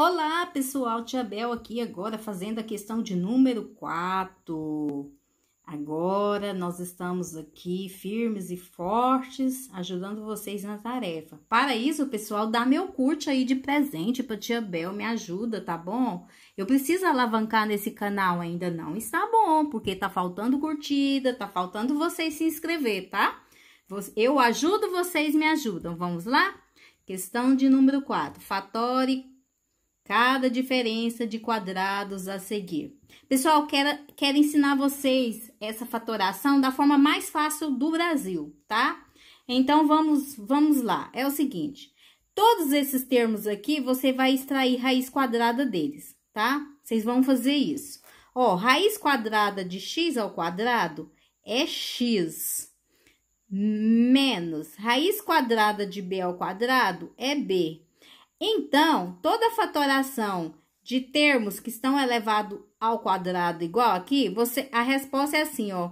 Olá, pessoal, Tia Bel aqui agora fazendo a questão de número 4. Agora nós estamos aqui firmes e fortes, ajudando vocês na tarefa. Para isso, pessoal, dá meu curte aí de presente para Tia Bel, me ajuda, tá bom? Eu preciso alavancar nesse canal ainda não, está bom, porque tá faltando curtida, tá faltando vocês se inscrever, tá? Eu ajudo, vocês me ajudam. Vamos lá? Questão de número 4. Fatore cada diferença de quadrados a seguir. Pessoal, quero, quero ensinar vocês essa fatoração da forma mais fácil do Brasil, tá? Então, vamos, vamos lá. É o seguinte, todos esses termos aqui, você vai extrair raiz quadrada deles, tá? Vocês vão fazer isso. Ó, raiz quadrada de x ao quadrado é x menos raiz quadrada de b ao quadrado é b então, toda fatoração de termos que estão elevado ao quadrado igual aqui, você, a resposta é assim, ó.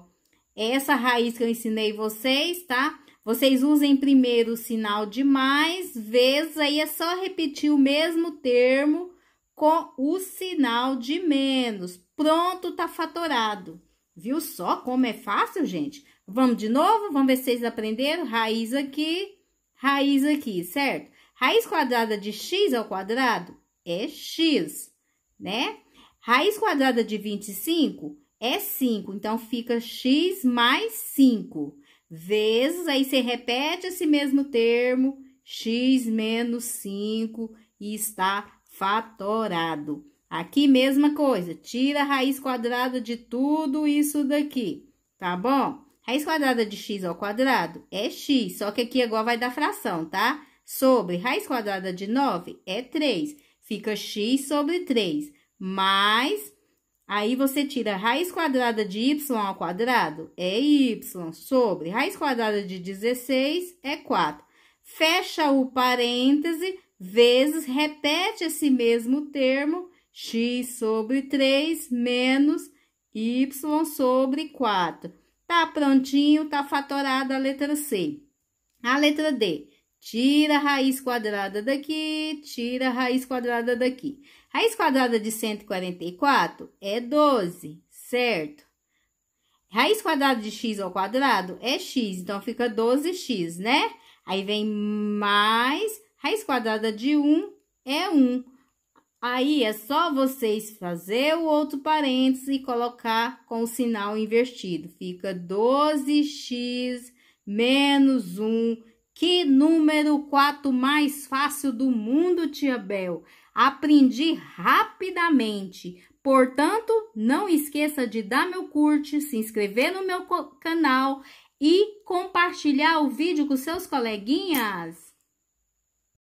É essa raiz que eu ensinei vocês, tá? Vocês usem primeiro o sinal de mais vezes, aí é só repetir o mesmo termo com o sinal de menos. Pronto, tá fatorado. Viu só como é fácil, gente? Vamos de novo? Vamos ver se vocês aprenderam? Raiz aqui, raiz aqui, certo? Raiz quadrada de x ao quadrado é x, né? Raiz quadrada de 25 é 5, então fica x mais 5 vezes, aí você repete esse mesmo termo, x menos 5 e está fatorado. Aqui, mesma coisa, tira a raiz quadrada de tudo isso daqui, tá bom? Raiz quadrada de x ao quadrado é x, só que aqui agora vai dar fração, tá? sobre raiz quadrada de 9 é 3. Fica x sobre 3, mais Aí você tira raiz quadrada de y ao quadrado, é y, sobre raiz quadrada de 16 é 4. Fecha o parêntese, vezes, repete esse mesmo termo, x sobre 3 menos y sobre 4. Tá prontinho, tá fatorada a letra C. A letra D. Tira a raiz quadrada daqui, tira a raiz quadrada daqui. Raiz quadrada de 144 é 12, certo? Raiz quadrada de x ao quadrado é x, então fica 12x, né? Aí vem mais raiz quadrada de 1 é 1. Aí é só vocês fazer o outro parênteses e colocar com o sinal invertido. Fica 12x menos 1 que número 4 mais fácil do mundo, tia Bel. Aprendi rapidamente. Portanto, não esqueça de dar meu curte, se inscrever no meu canal e compartilhar o vídeo com seus coleguinhas.